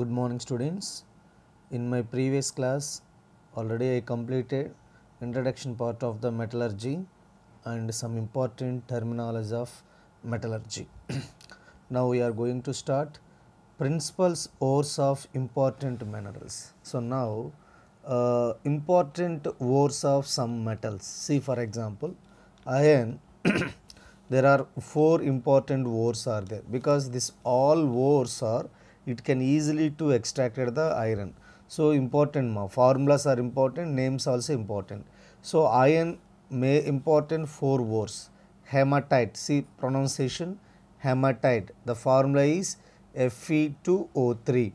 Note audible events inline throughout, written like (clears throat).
good morning students in my previous class already I completed introduction part of the metallurgy and some important terminology of metallurgy. (clears throat) now we are going to start principles ores of important minerals. So now uh, important ores of some metals see for example iron (clears throat) there are four important ores are there because this all ores are it can easily to extracted the iron. So, important formulas are important, names also important. So, iron may important four words hematite, see pronunciation hematite, the formula is Fe2O3,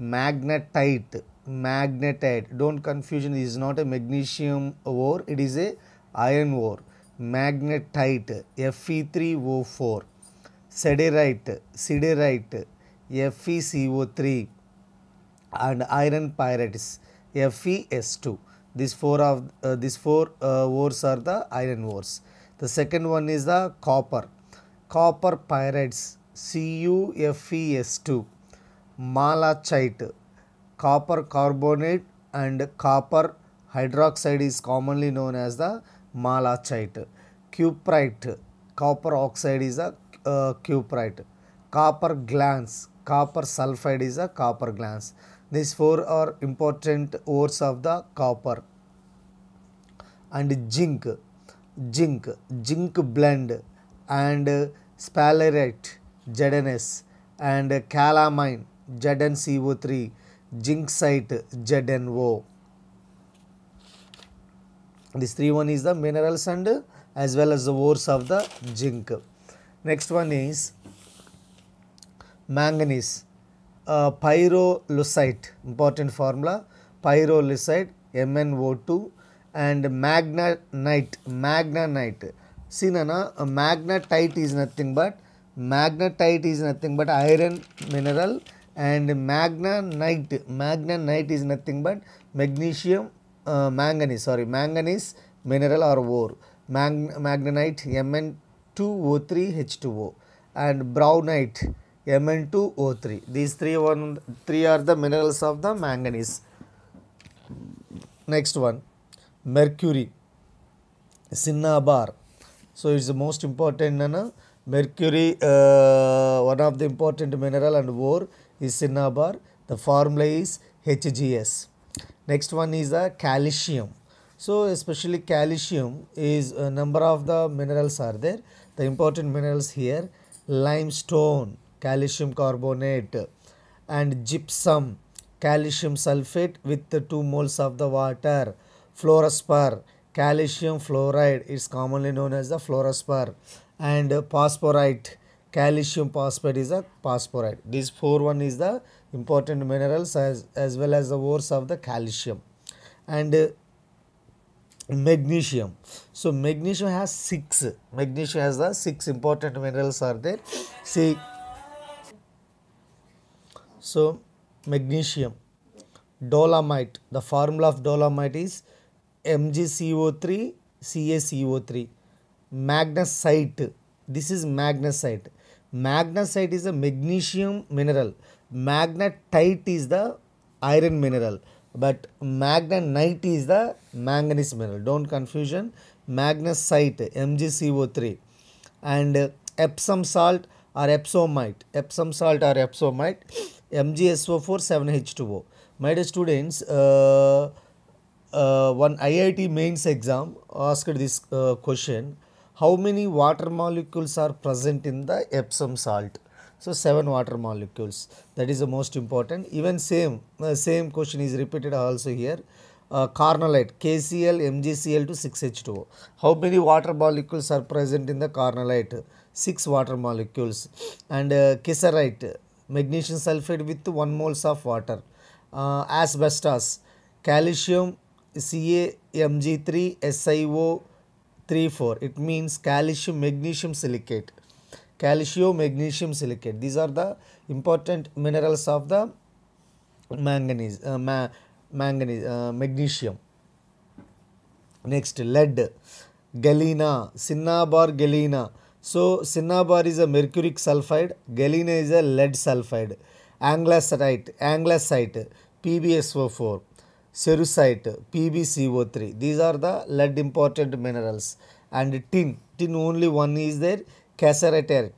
magnetite, magnetite, do not confusion it is not a magnesium ore, it is a iron ore, magnetite, Fe3O4, siderite, siderite, FeCO3 and iron pyrites FeS2. These four of uh, these four uh, ores are the iron ores. The second one is the copper, copper pyrites CuFeS2, malachite, copper carbonate and copper hydroxide is commonly known as the malachite. Cuprite, copper oxide is a uh, cuprite. Copper glands, Copper sulfide is a copper glass. These four are important ores of the copper. And zinc, zinc, zinc blend and sphalerite, ZNS and calamine, ZnCO3, zinc site, ZnO. This three one is the minerals and as well as the ores of the zinc. Next one is manganese, uh, pyrolusite, important formula, pyrolusite MnO2 and magnetite, magnetite. See Nana, magnetite is nothing but, magnetite is nothing but iron mineral and magnetite, magnanite is nothing but magnesium, uh, manganese, sorry, manganese mineral or ore, Mag magnetite Mn2O3H2O and brownite Mn2O3. These three, one, three are the minerals of the manganese. Next one, mercury, cinnabar. So, it is the most important, no? mercury, uh, one of the important mineral and ore is cinnabar. The formula is HGS. Next one is the calcium. So, especially calcium is a uh, number of the minerals are there. The important minerals here, limestone, calcium carbonate and gypsum calcium sulfate with 2 moles of the water fluorospar calcium fluoride is commonly known as the fluorospar and phosphorite calcium phosphate is a phosphorite these four one is the important minerals as, as well as the ores of the calcium and magnesium so magnesium has six magnesium has the six important minerals are there see so magnesium, dolomite, the formula of dolomite is MgCO3 CaCO3. Magnesite, this is magnesite. Magnesite is a magnesium mineral. Magnetite is the iron mineral. But magnetite is the manganese mineral. Don't confusion. Magnesite, MgCO3. And Epsom salt or epsomite. Epsom salt or epsomite mgso 7 h 20 My dear students, uh, uh, one IIT mains exam asked this uh, question, how many water molecules are present in the Epsom salt? So, 7 water molecules that is the most important. Even same, uh, same question is repeated also here. Uh, KCl, MgCl to 6H2O. How many water molecules are present in the carnalite? 6 water molecules. And uh, kisserite, magnesium sulfate with 1 moles of water. Uh, asbestos, calcium CaMg3SiO34. It means calcium magnesium silicate. Calcium magnesium silicate. These are the important minerals of the manganese, uh, ma manganese uh, magnesium. Next, lead, galena, cinnabar galena. So cinnabar is a mercuric sulfide, galena is a lead sulfide, Anglesite, anglesite, PbSO4, cerussite, PbCO3. These are the lead important minerals and tin, tin only one is there, cassiterite,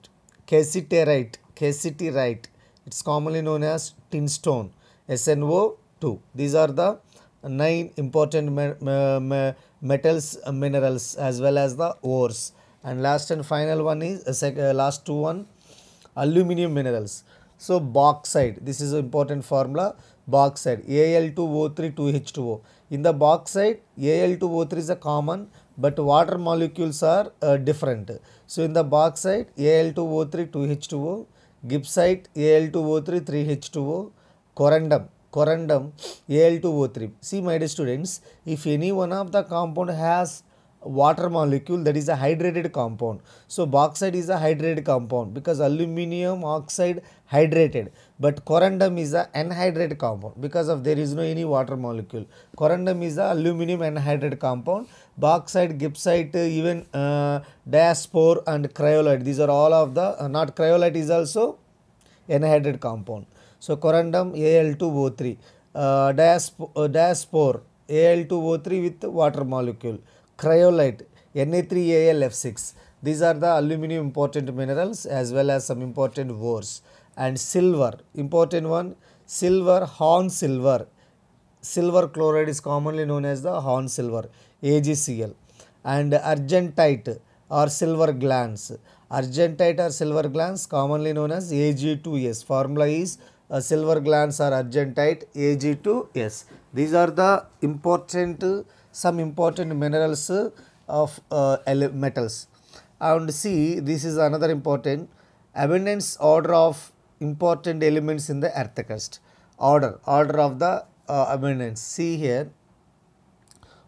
cassiterite, cassiterite. It's commonly known as tin stone, SNO2. These are the nine important me me metals, minerals as well as the ores and last and final one is uh, sec, uh, last two one aluminum minerals so bauxite this is important formula bauxite al2o3 2h2o in the bauxite al2o3 is a common but water molecules are uh, different so in the bauxite al2o3 h 20 gibbsite al2o3 h 20 corundum corundum al2o3 see my dear students if any one of the compound has water molecule that is a hydrated compound. So bauxite is a hydrated compound because aluminium oxide hydrated but corundum is a anhydrated compound because of there is no any water molecule. Corundum is a aluminium anhydrated compound. Bauxite, gibbsite, even uh, diaspore and cryolite these are all of the uh, not cryolite is also anhydrated compound. So corundum Al2O3, uh, diaspo uh, diaspore Al2O3 with water molecule cryolite Na3AlF6. These are the aluminum important minerals as well as some important ores and silver important one silver horn silver silver chloride is commonly known as the horn silver AgCl and argentite or silver glands argentite or silver glands commonly known as Ag2S formula is uh, silver glands are argentite Ag2S these are the important some important minerals of uh, metals. And C, this is another important abundance order of important elements in the earth crust. Order, order of the uh, abundance. See here,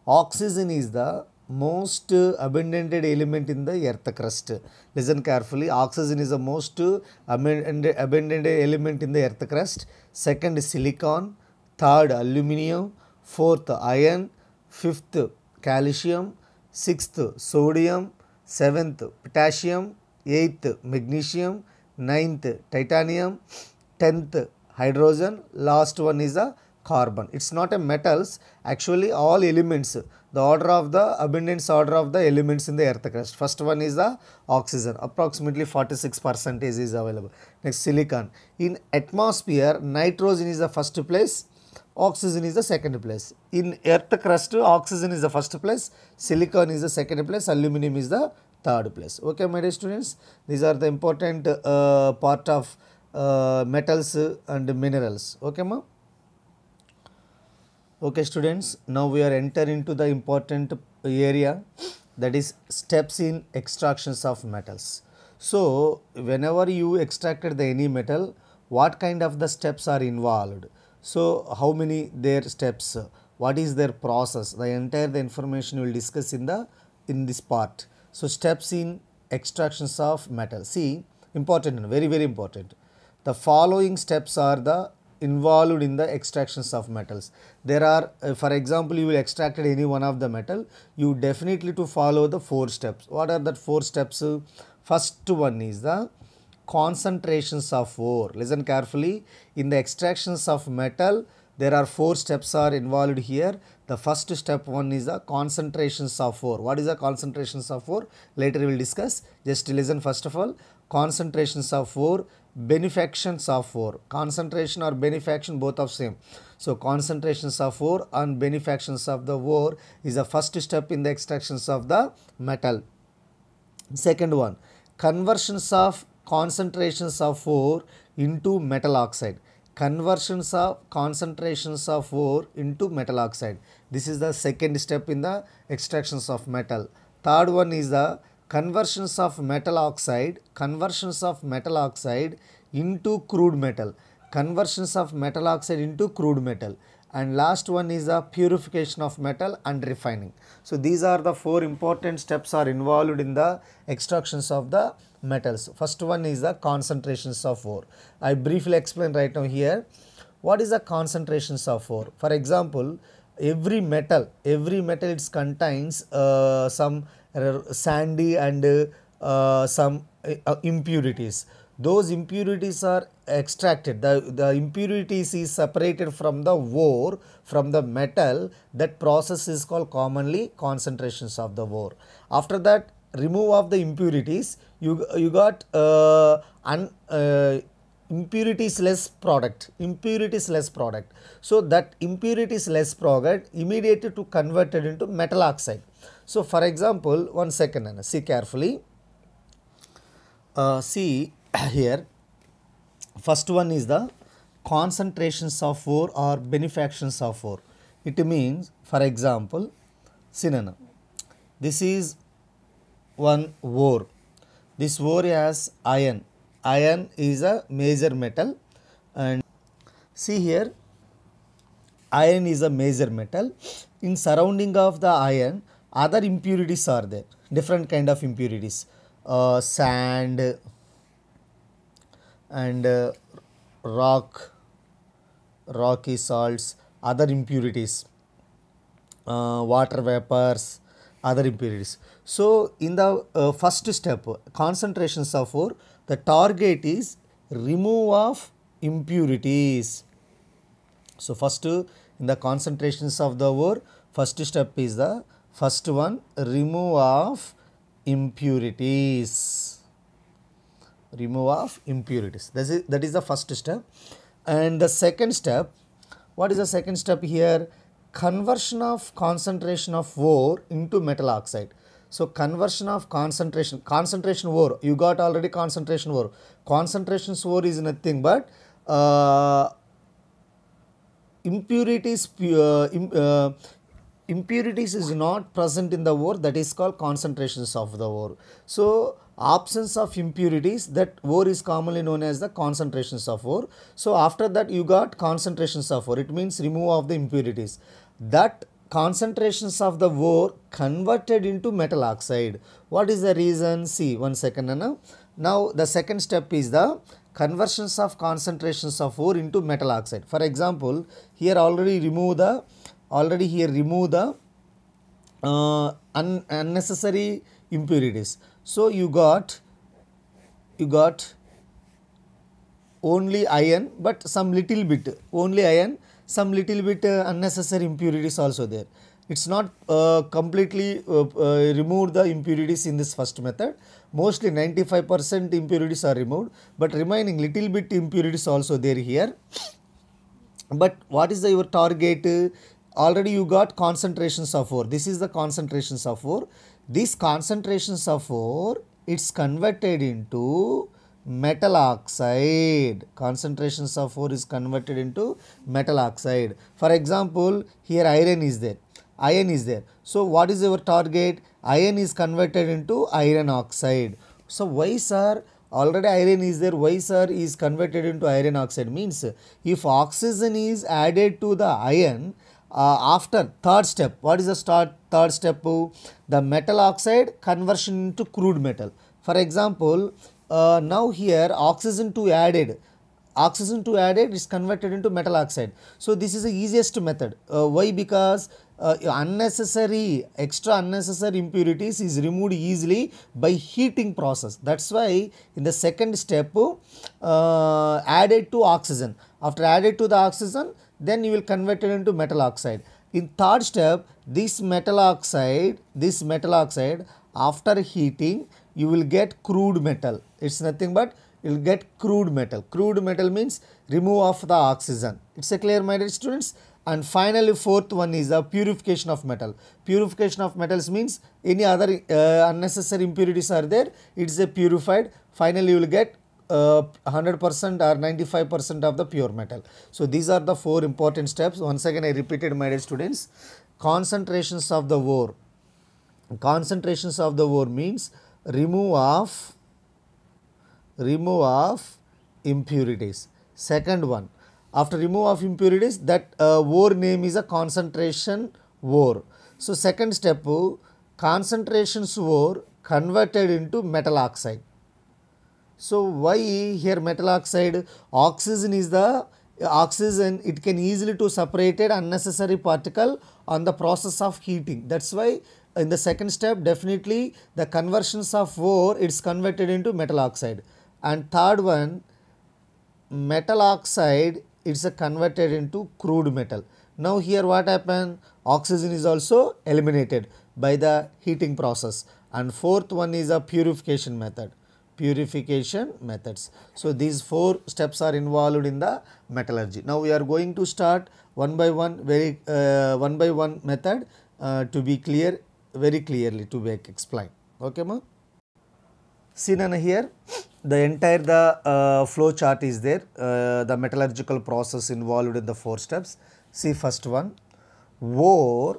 oxygen is the most abundant element in the earth crust. Listen carefully, oxygen is the most abundant element in the earth crust. Second, silicon. Third, aluminium. Fourth, iron. Fifth calcium sixth sodium seventh potassium eighth magnesium ninth titanium tenth hydrogen last one is a carbon it's not a metals actually all elements the order of the abundance order of the elements in the earth crust first one is the oxygen approximately forty six percentage is available next silicon in atmosphere nitrogen is the first place oxygen is the second place. In earth crust, oxygen is the first place, silicon is the second place, aluminum is the third place. Okay, my dear students, these are the important uh, part of uh, metals and minerals. Okay, ma? Okay, students, now we are enter into the important area that is steps in extractions of metals. So, whenever you extracted the any metal, what kind of the steps are involved? So, how many their steps, what is their process, the entire the information we will discuss in the in this part. So, steps in extractions of metal. See, important and very very important. The following steps are the involved in the extractions of metals. There are, uh, for example, you will extract any one of the metal, you definitely to follow the four steps. What are that four steps? First one is the concentrations of ore. Listen carefully. In the extractions of metal, there are four steps are involved here. The first step one is the concentrations of ore. What is the concentrations of ore? Later we will discuss. Just listen first of all. Concentrations of ore, benefactions of ore. Concentration or benefaction both of same. So concentrations of ore and benefactions of the ore is the first step in the extractions of the metal. Second one, conversions of concentrations of ore into metal oxide conversions of concentrations of ore into metal oxide this is the second step in the extractions of metal third one is the conversions of metal oxide conversions of metal oxide into crude metal conversions of metal oxide into crude metal and last one is the purification of metal and refining so these are the four important steps are involved in the extractions of the metals. First one is the concentrations of ore. I briefly explain right now here. What is the concentrations of ore? For example, every metal, every metal it contains uh, some sandy and uh, some uh, impurities. Those impurities are extracted. The, the impurities is separated from the ore, from the metal. That process is called commonly concentrations of the ore. After that, remove of the impurities you, you got uh, un, uh, impurities less product impurities less product so that impurities less product immediately to converted into metal oxide so for example one second and see carefully uh, see (coughs) here first one is the concentrations of ore or benefactions of ore it means for example see Nana, this is one ore. This ore has iron. Iron is a major metal and see here iron is a major metal. In surrounding of the iron other impurities are there different kind of impurities uh, sand and uh, rock rocky salts other impurities uh, water vapors other impurities. So, in the uh, first step concentrations of 4 the target is remove of impurities. So, first in the concentrations of the ore first step is the first one remove of impurities. Remove of impurities that is, that is the first step and the second step what is the second step here conversion of concentration of ore into metal oxide. So, conversion of concentration, concentration ore, you got already concentration ore. Concentration ore is nothing but uh, impurities, uh, uh, impurities is not present in the ore that is called concentrations of the ore. So, absence of impurities that ore is commonly known as the concentrations of ore. So, after that you got concentrations of ore it means remove of the impurities that concentrations of the ore converted into metal oxide. What is the reason? See, one second. Anna. Now, the second step is the conversions of concentrations of ore into metal oxide. For example, here already remove the, already here remove the uh, un unnecessary impurities. So, you got, you got only iron but some little bit only iron some little bit uh, unnecessary impurities also there. It is not uh, completely uh, remove the impurities in this first method. Mostly 95 percent impurities are removed, but remaining little bit impurities also there here. But what is the, your target? already you got concentrations of 4. This is the concentrations of 4. This concentrations of 4, it's converted into metal oxide concentration of 4 is converted into metal oxide for example here iron is there iron is there so what is your target iron is converted into iron oxide so why sir already iron is there why sir is converted into iron oxide means if oxygen is added to the iron uh, after third step what is the start third step the metal oxide conversion into crude metal for example uh, now here oxygen 2 added oxygen 2 added is converted into metal oxide. So, this is the easiest method. Uh, why? Because uh, unnecessary, extra unnecessary impurities is removed easily by heating process. That is why in the second step uh, added to oxygen. After added to the oxygen, then you will convert it into metal oxide. In third step, this metal oxide, this metal oxide after heating you will get crude metal. It is nothing but you will get crude metal. Crude metal means remove of the oxygen. It is a clear minded students. And finally, fourth one is the purification of metal. Purification of metals means any other uh, unnecessary impurities are there, it is a purified. Finally, you will get 100% uh, or 95% of the pure metal. So, these are the four important steps. Once again, I repeated my dear students, concentrations of the ore. Concentrations of the ore means remove of remove of impurities. Second one, after remove of impurities that uh, ore name is a concentration ore. So, second step concentrations ore converted into metal oxide. So, why here metal oxide oxygen is the oxygen it can easily to separated unnecessary particle on the process of heating that is why in the second step definitely the conversions of ore it's converted into metal oxide and third one metal oxide it's a converted into crude metal now here what happened oxygen is also eliminated by the heating process and fourth one is a purification method purification methods. So, these four steps are involved in the metallurgy. Now, we are going to start one by one very uh, one by one method uh, to be clear very clearly to be explain. Okay, ma? See now here, the entire the uh, flow chart is there, uh, the metallurgical process involved in the four steps. See first one, ore,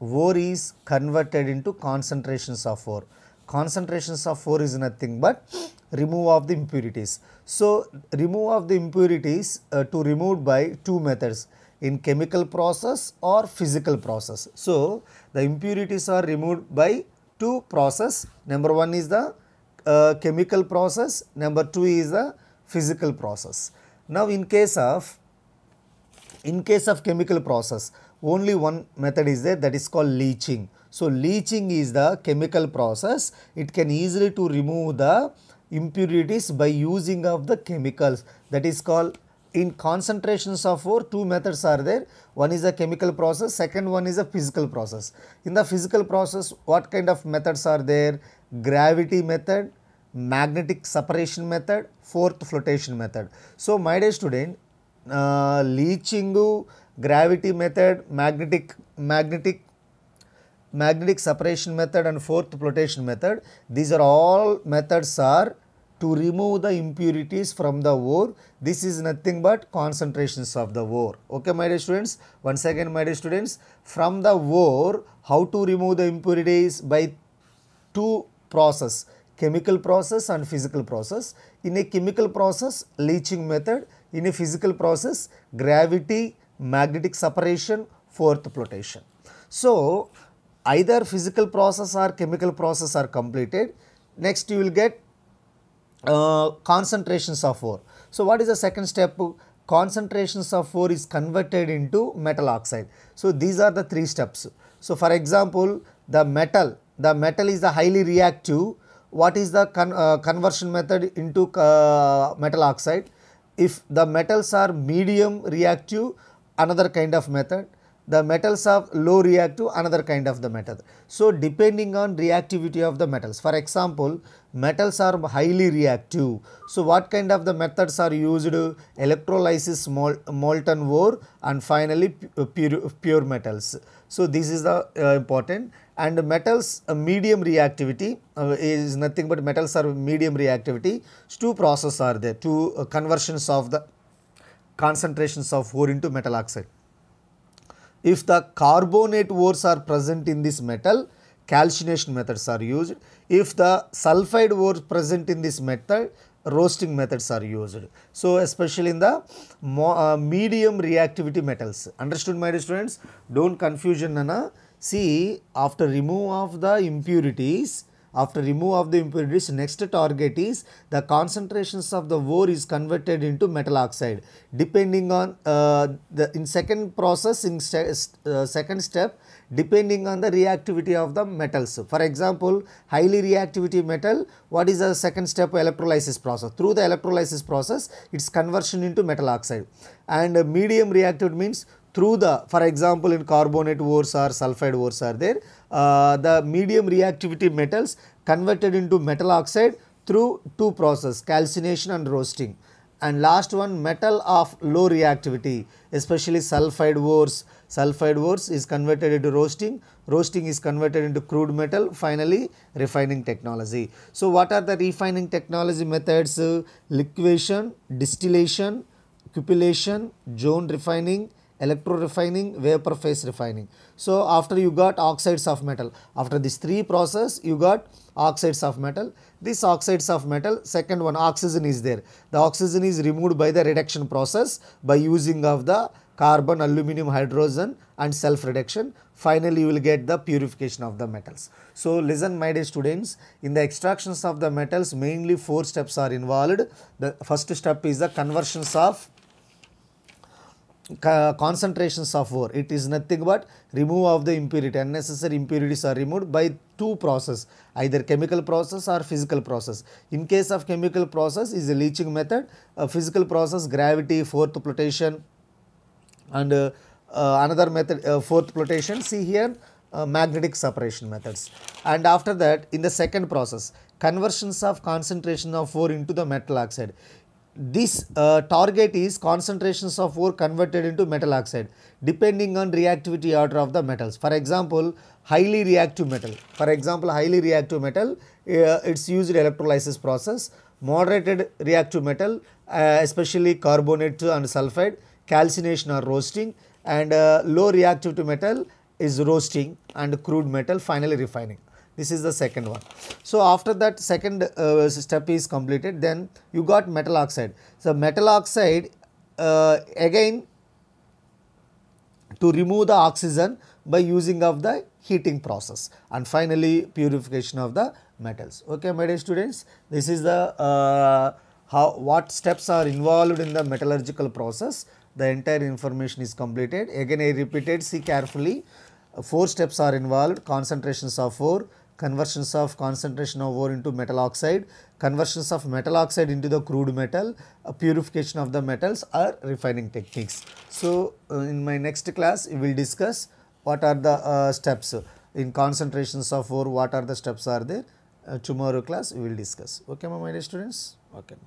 ore is converted into concentrations of ore. Concentrations of ore is nothing but remove of the impurities. So, remove of the impurities uh, to removed by two methods in chemical process or physical process. So, the impurities are removed by two process. Number one is the uh, chemical process, number two is the physical process. Now, in case of in case of chemical process, only one method is there that is called leaching. So, leaching is the chemical process. It can easily to remove the impurities by using of the chemicals that is called in concentrations of ore, two methods are there one is a chemical process second one is a physical process in the physical process what kind of methods are there gravity method magnetic separation method fourth flotation method so my dear student uh, leaching gravity method magnetic magnetic magnetic separation method and fourth flotation method these are all methods are to remove the impurities from the ore. This is nothing but concentrations of the ore. Okay, my dear students. Once again, my dear students, from the ore, how to remove the impurities by two process, chemical process and physical process. In a chemical process, leaching method. In a physical process, gravity, magnetic separation, fourth flotation. So, either physical process or chemical process are completed. Next, you will get uh, concentrations of ore. So what is the second step? Concentrations of ore is converted into metal oxide. So these are the three steps. So for example, the metal, the metal is the highly reactive. What is the con uh, conversion method into uh, metal oxide? If the metals are medium reactive, another kind of method the metals are low reactive another kind of the metal. So, depending on reactivity of the metals for example, metals are highly reactive. So, what kind of the methods are used electrolysis mol molten ore and finally uh, pure, pure metals. So, this is the uh, important and metals uh, medium reactivity uh, is nothing but metals are medium reactivity two processes are there two uh, conversions of the concentrations of ore into metal oxide. If the carbonate ores are present in this metal, calcination methods are used. If the sulfide ores present in this metal, roasting methods are used. So, especially in the uh, medium reactivity metals. Understood my dear students? Do not confusion Nana. See, after remove of the impurities, after remove of the impurities, next target is the concentrations of the ore is converted into metal oxide. Depending on uh, the in second process, in st uh, second step, depending on the reactivity of the metals. For example, highly reactivity metal, what is the second step electrolysis process? Through the electrolysis process, its conversion into metal oxide. And uh, medium reactive means through the for example in carbonate ores or sulfide ores are there uh, the medium reactivity metals converted into metal oxide through two process calcination and roasting and last one metal of low reactivity especially sulfide ores sulfide ores is converted into roasting roasting is converted into crude metal finally refining technology so what are the refining technology methods liquation distillation cupellation zone refining electrorefining, vapor phase refining. So, after you got oxides of metal, after these three process you got oxides of metal. This oxides of metal, second one oxygen is there. The oxygen is removed by the reduction process by using of the carbon, aluminum, hydrogen and self reduction. Finally, you will get the purification of the metals. So, listen my dear students, in the extractions of the metals mainly four steps are involved. The first step is the conversions of concentrations of ore. It is nothing but remove of the impurity. Unnecessary impurities are removed by two process, either chemical process or physical process. In case of chemical process is a leaching method, a physical process, gravity, fourth flotation and uh, uh, another method, uh, fourth flotation, see here uh, magnetic separation methods. And after that, in the second process, conversions of concentration of ore into the metal oxide this uh, target is concentrations of ore converted into metal oxide depending on reactivity order of the metals. For example, highly reactive metal. For example, highly reactive metal, uh, it's used in electrolysis process. Moderated reactive metal, uh, especially carbonate and sulfide, calcination or roasting and uh, low reactive to metal is roasting and crude metal finally refining. This is the second one. So after that second uh, step is completed, then you got metal oxide. So metal oxide uh, again to remove the oxygen by using of the heating process and finally purification of the metals. Okay, my dear students, this is the uh, how what steps are involved in the metallurgical process. The entire information is completed. Again, I repeated, see carefully. Uh, four steps are involved, concentrations of four, conversions of concentration of ore into metal oxide, conversions of metal oxide into the crude metal, purification of the metals are refining techniques. So, uh, in my next class we will discuss what are the uh, steps in concentrations of ore, what are the steps are there. Uh, tomorrow class we will discuss. Okay, my dear students? Okay.